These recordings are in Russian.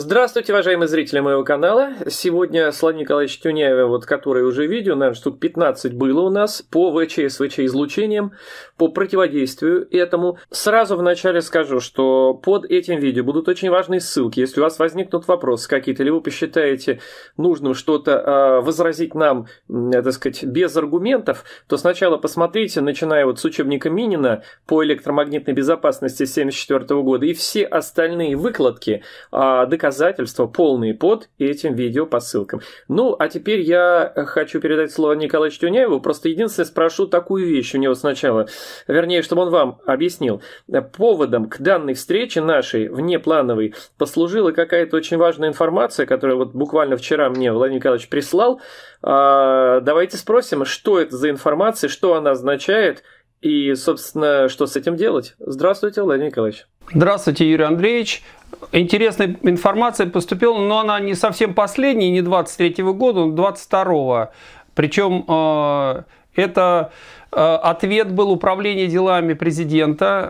Здравствуйте, уважаемые зрители моего канала. Сегодня Славик Николаевич Тюняева, вот, который уже видео, наверное, штук 15 было у нас по ВЧС, ВЧ-излучениям, по противодействию этому. Сразу вначале скажу, что под этим видео будут очень важные ссылки. Если у вас возникнут вопросы какие-то, или вы посчитаете нужным что-то э, возразить нам, э, так сказать, без аргументов, то сначала посмотрите, начиная вот с учебника Минина по электромагнитной безопасности 1974 года и все остальные выкладки, э, а, доказательства доказательства полные под этим видео по ссылкам. Ну, а теперь я хочу передать слово Николаю Тюняеву. Просто единственное, спрошу такую вещь у него сначала. Вернее, чтобы он вам объяснил. Поводом к данной встрече нашей, внеплановой, послужила какая-то очень важная информация, которую вот буквально вчера мне Владимир Николаевич прислал. А, давайте спросим, что это за информация, что она означает и, собственно, что с этим делать. Здравствуйте, Владимир Николаевич. Здравствуйте, Юрий Андреевич. Интересная информация поступила, но она не совсем последняя, не 23 года, но 22 Причем э, это э, ответ был управление делами президента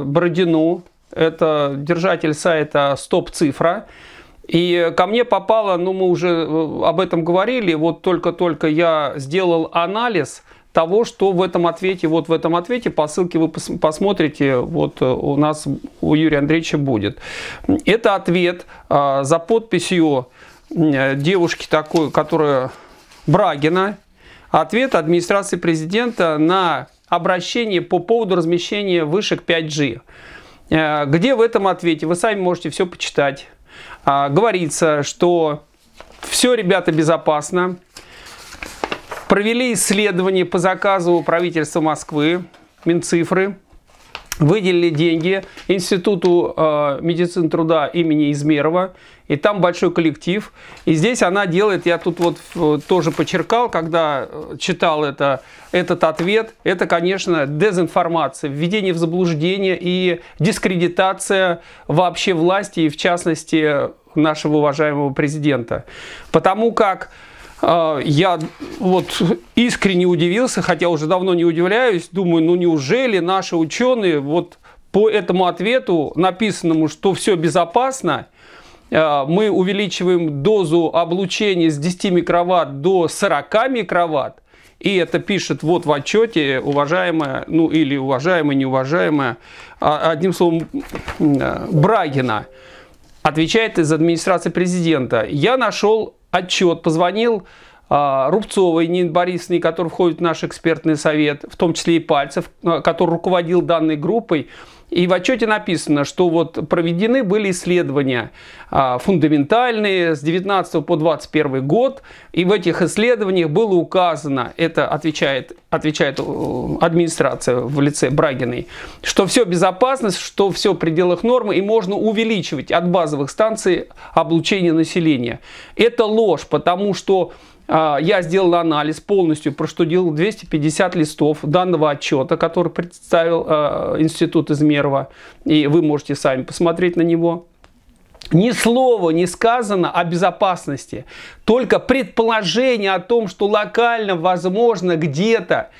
э, Бородину, это держатель сайта «Стоп-цифра». И ко мне попало, ну мы уже э, об этом говорили, вот только-только я сделал анализ – того, что в этом ответе, вот в этом ответе по ссылке вы пос посмотрите, вот э, у нас у Юрия Андреевича будет. Это ответ э, за подписью э, девушки такой, которая Брагина, ответ администрации президента на обращение по поводу размещения вышек 5G. Э, где в этом ответе, вы сами можете все почитать, а, говорится, что все, ребята, безопасно, провели исследование по заказу правительства Москвы, Минцифры, выделили деньги Институту э, медицины труда имени Измерова, и там большой коллектив. И здесь она делает, я тут вот э, тоже подчеркал, когда э, читал это, этот ответ, это, конечно, дезинформация, введение в заблуждение и дискредитация вообще власти, и в частности нашего уважаемого президента. Потому как а, я вот искренне удивился, хотя уже давно не удивляюсь. Думаю, ну неужели наши ученые вот по этому ответу, написанному, что все безопасно, а, мы увеличиваем дозу облучения с 10 микроватт до 40 микроватт, и это пишет вот в отчете, уважаемая, ну или уважаемая, неуважаемая, а, одним словом, Брагина, отвечает из администрации президента. Я нашел отчет, позвонил а, Рубцовой Нин Борисовне, который входит в наш экспертный совет, в том числе и Пальцев, а, который руководил данной группой, и в отчете написано, что вот проведены были исследования а, фундаментальные с 19 по 21 год. И в этих исследованиях было указано, это отвечает, отвечает э, администрация в лице Брагиной, что все безопасность, что все в пределах нормы и можно увеличивать от базовых станций облучение населения. Это ложь, потому что а, я сделал анализ полностью, проштудил 250 листов данного отчета, который представил а, Институт Измерова, и вы можете сами посмотреть на него. Ни слова не сказано о безопасности, только предположение о том, что локально, возможно, где-то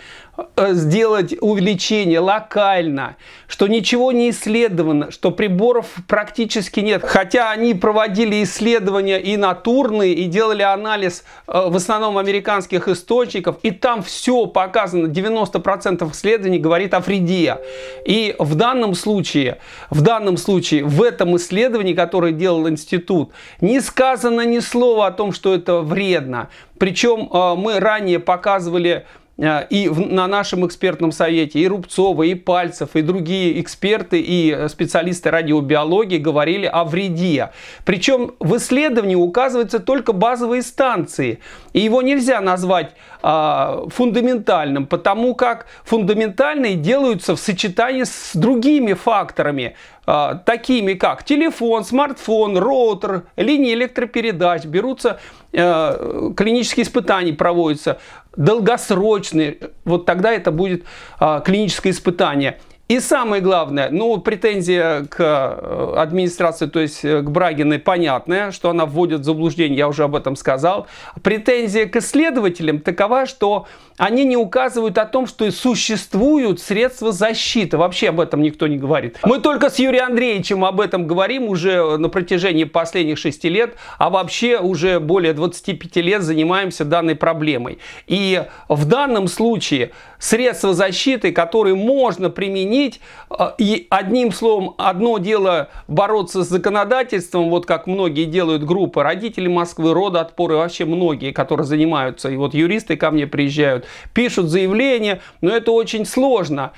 Э, сделать увеличение локально, что ничего не исследовано, что приборов практически нет. Хотя они проводили исследования и натурные, и делали анализ э, в основном американских источников, и там все показано, 90% исследований говорит о вреде. И в данном случае, в данном случае, в этом исследовании, которое делал институт, не сказано ни слова о том, что это вредно. Причем э, мы ранее показывали а, и в, на нашем экспертном совете и Рубцова, и Пальцев, и другие эксперты и э, специалисты радиобиологии говорили о вреде. Причем в исследовании указываются только базовые станции, и его нельзя назвать а, фундаментальным, потому как фундаментальные делаются в сочетании с другими факторами, а, такими как телефон, смартфон, роутер, линии электропередач, берутся э, клинические испытания, проводятся долгосрочные, вот тогда это будет э, клиническое испытание. И самое главное, ну, претензия к э, администрации, то есть э, к Брагиной, понятная, что она вводит в заблуждение, я уже об этом сказал. Претензия к исследователям такова, что они не указывают о том, что существуют средства защиты. Вообще об этом никто не говорит. Мы только с Юрием Андреевичем об этом говорим уже на протяжении последних шести лет, а вообще уже более 25 лет занимаемся данной проблемой. И в данном случае средства защиты, которые можно применить, следить. А, и одним словом, одно дело бороться с законодательством, вот как многие делают группы, родители Москвы, рода отпоры, вообще многие, которые занимаются, и вот юристы ко мне приезжают, пишут заявления, но это очень сложно.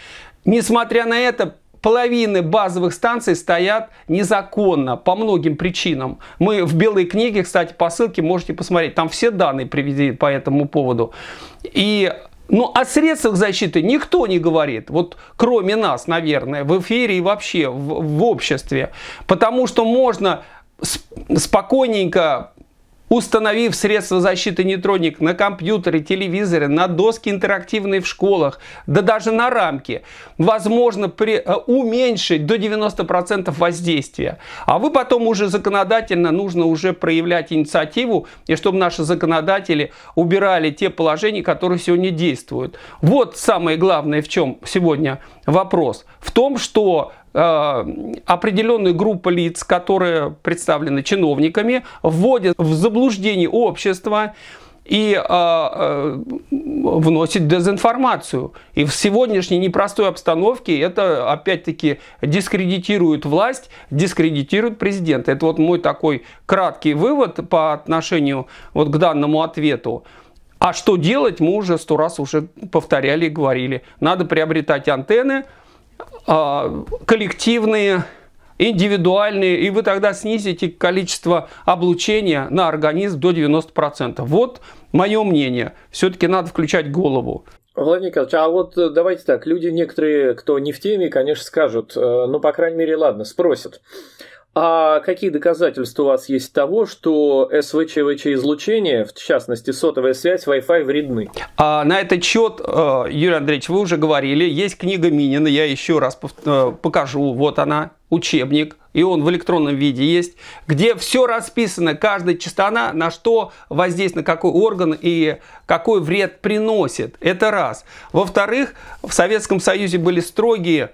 Несмотря на это, половины базовых станций стоят незаконно по многим причинам. Мы в белой книге, кстати, по ссылке можете посмотреть, там все данные приведены по этому поводу. И ну, о средствах защиты никто не говорит, вот кроме нас, наверное, в эфире и вообще в, в обществе. Потому что можно спокойненько Установив средства защиты нейтроник на компьютере, телевизоре, на доски интерактивные в школах, да даже на рамке, возможно при, э, уменьшить до 90% воздействия. А вы потом уже законодательно нужно уже проявлять инициативу, и чтобы наши законодатели убирали те положения, которые сегодня действуют. Вот самое главное в чем сегодня вопрос. В том, что Э, определенная группа лиц, которые представлены чиновниками, вводят в заблуждение общества и э, э вносит дезинформацию. И в сегодняшней непростой обстановке это, опять-таки, дискредитирует власть, дискредитирует президента. Это вот мой такой краткий вывод по отношению вот к данному ответу. А что делать, мы уже сто раз уже повторяли и говорили. Надо приобретать антенны, а, коллективные, индивидуальные, и вы тогда снизите количество облучения на организм до 90%. Вот мое мнение. Все-таки надо включать голову. Владимир Николаевич, а вот э, давайте так, люди некоторые, кто не в теме, конечно, скажут, э, ну, по крайней мере, ладно, спросят. А какие доказательства у вас есть того, что СВЧВЧ-излучение, в частности сотовая связь, Wi-Fi вредны? А, на этот счет, э, Юрий Андреевич, вы уже говорили, есть книга Минина, я еще раз э, покажу, вот она, учебник, и он в электронном виде есть, где все расписано, каждая частота, на что воздействует, на какой орган и какой вред приносит. Это раз. Во-вторых, в Советском Союзе были строгие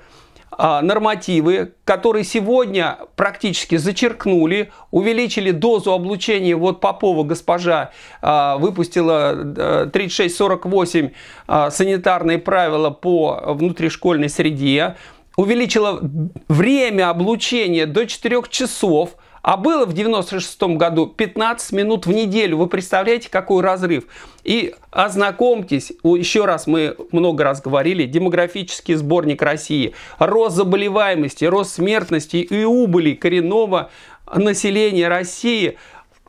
а, нормативы, которые сегодня практически зачеркнули, увеличили дозу облучения. Вот Попова госпожа а, выпустила 3648 э, а, санитарные правила по внутришкольной среде увеличила время облучения до 4 часов, а было в 96 году 15 минут в неделю. Вы представляете, какой разрыв? И ознакомьтесь, еще раз мы много раз говорили, демографический сборник России. Рост заболеваемости, рост смертности и убыли коренного населения России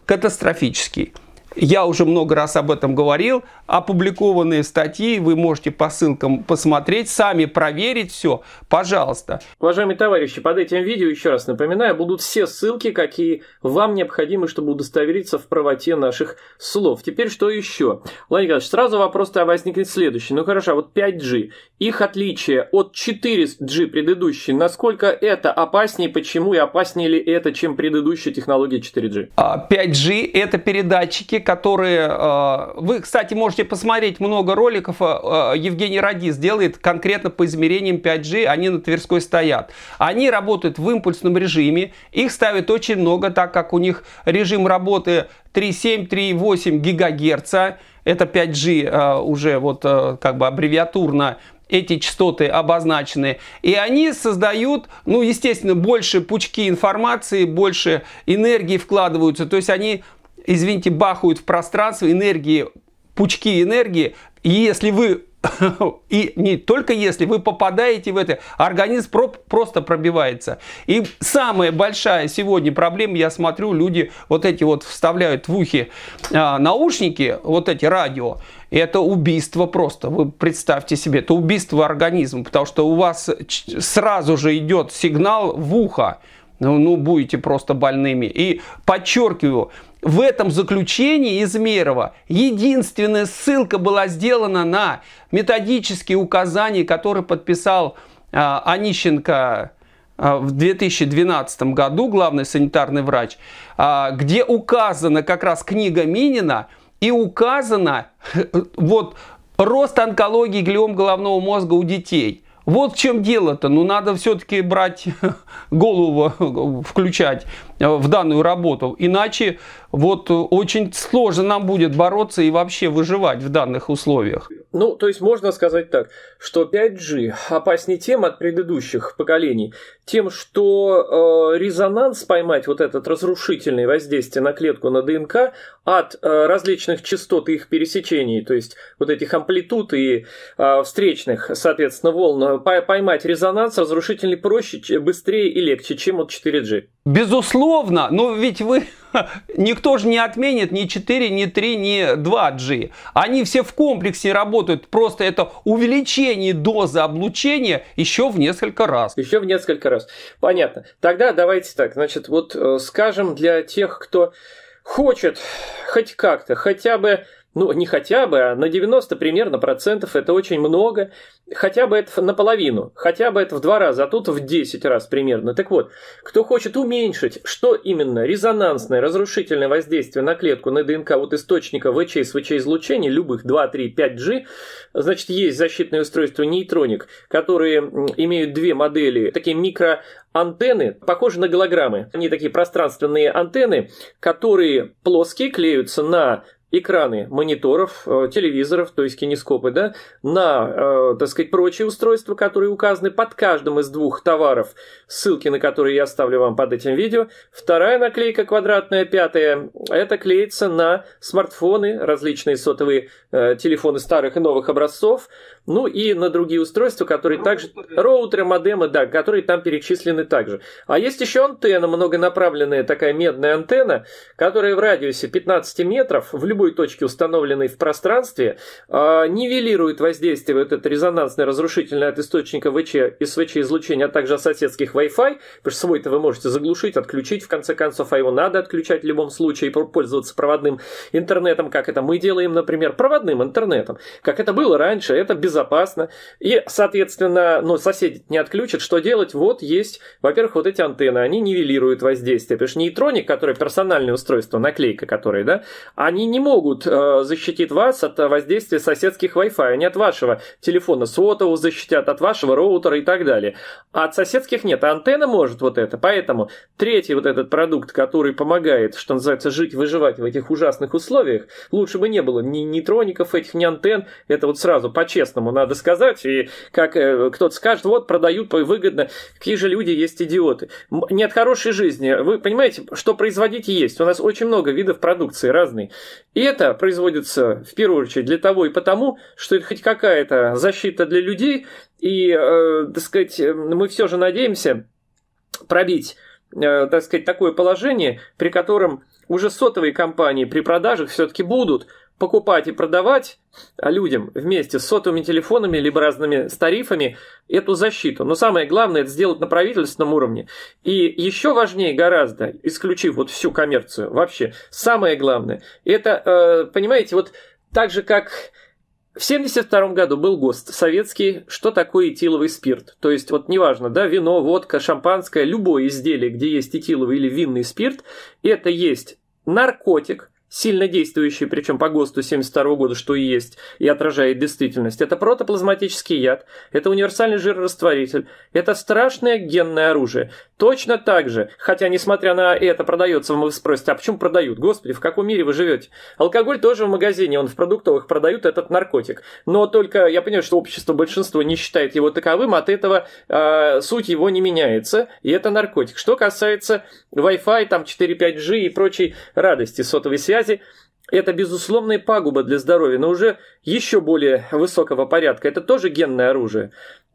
катастрофический. Я уже много раз об этом говорил опубликованные статьи, вы можете по ссылкам посмотреть, сами проверить все, пожалуйста. Уважаемые товарищи, под этим видео, еще раз напоминаю, будут все ссылки, какие вам необходимы, чтобы удостовериться в правоте наших слов. Теперь что еще? Владимир Николаевич, сразу вопрос-то возникнет следующий. Ну хорошо, а вот 5G, их отличие от 4G предыдущей, насколько это опаснее, почему и опаснее ли это, чем предыдущая технология 4G? 5G а, это передатчики, которые... А, вы, кстати, можете можете посмотреть много роликов. Э, э, Евгений Радис делает конкретно по измерениям 5G. Они на Тверской стоят. Они работают в импульсном режиме. Их ставят очень много, так как у них режим работы 3,7, 3,8 гигагерца. Это 5G э, уже вот как бы аббревиатурно эти частоты обозначены. И они создают, ну, естественно, больше пучки информации, больше энергии вкладываются. То есть они извините, бахают в пространство энергии пучки энергии. И если вы и не только если вы попадаете в это, организм просто пробивается. И самая большая сегодня проблема, я смотрю, люди вот эти вот вставляют в ухи а, наушники, вот эти радио, это убийство просто. Вы представьте себе, это убийство организма, потому что у вас сразу же идет сигнал в ухо ну, ну будете просто больными. И подчеркиваю, в этом заключении Измерова единственная ссылка была сделана на методические указания, которые подписал э, Онищенко а, в 2012 году, главный санитарный врач, а, где указана как раз книга Минина и указано вот рост онкологии глиом головного мозга у детей – вот в чем дело-то. Ну, надо все-таки брать голову, включать э, в данную работу. Иначе вот э, очень сложно нам будет бороться и вообще выживать в данных условиях. Ну, то есть можно сказать так, что 5G опаснее тем от предыдущих поколений, тем, что э, резонанс поймать вот этот разрушительный воздействие на клетку, на ДНК от э, различных частот и их пересечений, то есть вот этих амплитуд и э, встречных, соответственно, волн, э, поймать резонанс разрушительный проще, быстрее и легче, чем от 4G. Безусловно, но ведь вы Никто же не отменит ни 4, ни 3, ни 2G. Они все в комплексе работают. Просто это увеличение дозы облучения еще в несколько раз. Еще в несколько раз. Понятно. Тогда давайте так. Значит, вот э, скажем для тех, кто хочет хоть как-то, хотя бы ну, не хотя бы, а на 90 примерно процентов это очень много, хотя бы это наполовину, хотя бы это в два раза, а тут в 10 раз примерно. Так вот, кто хочет уменьшить, что именно резонансное, разрушительное воздействие на клетку, на ДНК от источника ВЧ и СВЧ излучений, любых 2, 3, 5G, значит, есть защитное устройство нейтроник, которые имеют две модели, такие микро антенны похожи на голограммы. Они такие пространственные антенны, которые плоские, клеются на экраны мониторов, э, телевизоров, то есть кинескопы, да, на, э, так сказать, прочие устройства, которые указаны под каждым из двух товаров, ссылки на которые я оставлю вам под этим видео. Вторая наклейка квадратная, пятая, это клеится на смартфоны, различные сотовые э, телефоны старых и новых образцов, ну и на другие устройства, которые роутеры. также... Роутеры, модемы, да, которые там перечислены также. А есть еще антенна, многонаправленная такая медная антенна, которая в радиусе 15 метров в любой точке, установленной в пространстве, а, нивелирует воздействие вот этот резонансный разрушительный от источника ВЧ, СВЧ излучения, а также соседских Wi-Fi, потому что свой-то вы можете заглушить, отключить, в конце концов, а его надо отключать в любом случае, и пользоваться проводным интернетом, как это мы делаем, например, проводным интернетом. Как это было раньше, это без безопасно. И, соответственно, ну, соседи не отключат. Что делать? Вот есть, во-первых, вот эти антенны, они нивелируют воздействие. Потому что нейтроник, который персональное устройство, наклейка которые, да, они не могут э, защитить вас от воздействия соседских Wi-Fi. Они от вашего телефона сотового защитят, от вашего роутера и так далее. А от соседских нет. А антенна может вот это. Поэтому третий вот этот продукт, который помогает, что называется, жить, выживать в этих ужасных условиях, лучше бы не было ни нейтроников этих, ни антенн. Это вот сразу по-честному по надо сказать. И как э, кто-то скажет, вот продают выгодно. Какие же люди есть идиоты? Нет хорошей жизни. Вы понимаете, что производить есть. У нас очень много видов продукции разной. И это производится в первую очередь для того и потому, что это хоть какая-то защита для людей. И, э, так сказать, э, мы все же надеемся пробить, э, так сказать, такое положение, при котором уже сотовые компании при продажах все-таки будут покупать и продавать а людям вместе с сотовыми телефонами либо разными с тарифами эту защиту. Но самое главное это сделать на правительственном уровне. И еще важнее гораздо, исключив вот всю коммерцию вообще, самое главное, это, э, понимаете, вот так же как в 1972 году был ГОСТ советский, что такое этиловый спирт. То есть, вот неважно, да, вино, водка, шампанское, любое изделие, где есть этиловый или винный спирт, это есть наркотик, сильно действующий, причем по ГОСТу 72 года, что и есть, и отражает действительность. Это протоплазматический яд, это универсальный жирорастворитель, это страшное генное оружие. Точно так же, хотя, несмотря на это, продается, вы спросите, а почему продают? Господи, в каком мире вы живете? Алкоголь тоже в магазине, он в продуктовых продают этот наркотик. Но только я понимаю, что общество большинство не считает его таковым, от этого э, суть его не меняется, и это наркотик. Что касается Wi-Fi, там 4-5G и прочей радости сотовой связи, связи это безусловная пагуба для здоровья, но уже еще более высокого порядка. Это тоже генное оружие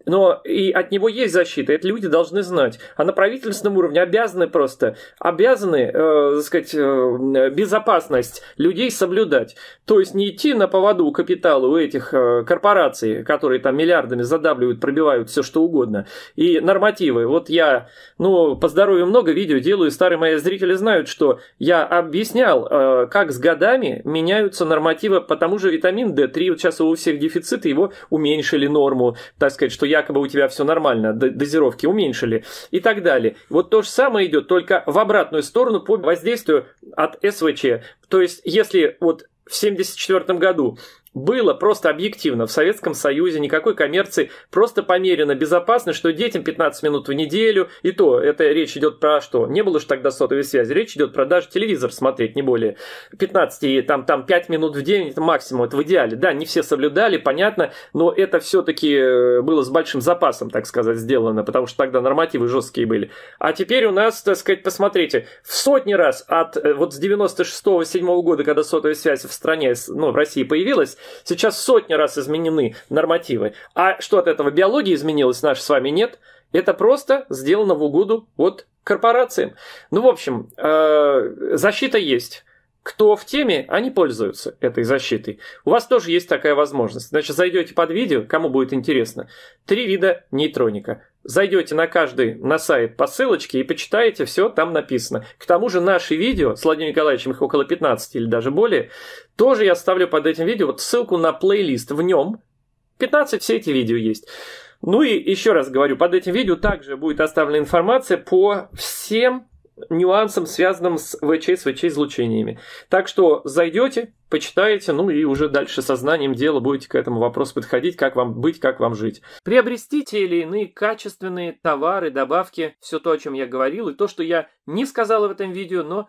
но и от него есть защита, это люди должны знать. А на правительственном уровне обязаны просто, обязаны, э, так сказать, э, безопасность людей соблюдать. То есть не идти на поводу у капитала у этих э, корпораций, которые там миллиардами задавливают, пробивают все что угодно. И нормативы. Вот я, ну, по здоровью много видео делаю, старые мои зрители знают, что я объяснял, э, как с годами меняются нормативы по тому же витамин D3. Вот сейчас у всех дефицит, его уменьшили норму, так сказать, что я якобы у тебя все нормально, дозировки уменьшили и так далее. Вот то же самое идет, только в обратную сторону по воздействию от СВЧ. То есть, если вот в 1974 году было просто объективно. В Советском Союзе никакой коммерции просто померено безопасно, что детям 15 минут в неделю, и то, это речь идет про что? Не было же тогда сотовой связи, речь идет про даже телевизор смотреть, не более. 15 и там, там 5 минут в день, это максимум, это в идеале. Да, не все соблюдали, понятно, но это все-таки э, было с большим запасом, так сказать, сделано, потому что тогда нормативы жесткие были. А теперь у нас, так сказать, посмотрите, в сотни раз от э, вот с 96-7 года, когда сотовая связь в стране, ну, в России появилась, Сейчас сотни раз изменены нормативы. А что от этого? Биология изменилась, наш с вами нет. Это просто сделано в угоду вот корпорациям. Ну, в общем, э, защита есть кто в теме, они пользуются этой защитой. У вас тоже есть такая возможность. Значит, зайдете под видео, кому будет интересно. Три вида нейтроника. Зайдете на каждый на сайт по ссылочке и почитаете, все там написано. К тому же наши видео, с Владимиром Николаевичем их около 15 или даже более, тоже я ставлю под этим видео вот ссылку на плейлист. В нем 15 все эти видео есть. Ну и еще раз говорю, под этим видео также будет оставлена информация по всем нюансом, связанным с вЧС, с ВЧ-излучениями. Так что зайдете, почитаете, ну и уже дальше сознанием дела будете к этому вопросу подходить, как вам быть, как вам жить. Приобрести те или иные качественные товары, добавки, все то, о чем я говорил, и то, что я не сказал в этом видео, но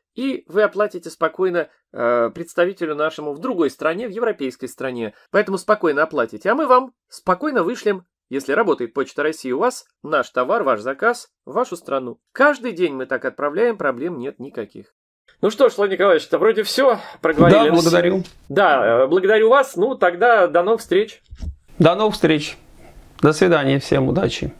и вы оплатите спокойно э, представителю нашему в другой стране, в европейской стране. Поэтому спокойно оплатите, а мы вам спокойно вышлем, если работает Почта России у вас, наш товар, ваш заказ, в вашу страну. Каждый день мы так отправляем, проблем нет никаких. Ну что ж, Владимир Николаевич, это вроде все. Проговорили. Да, благодарю. Да, э, благодарю вас. Ну, тогда до новых встреч. До новых встреч. До свидания, всем удачи.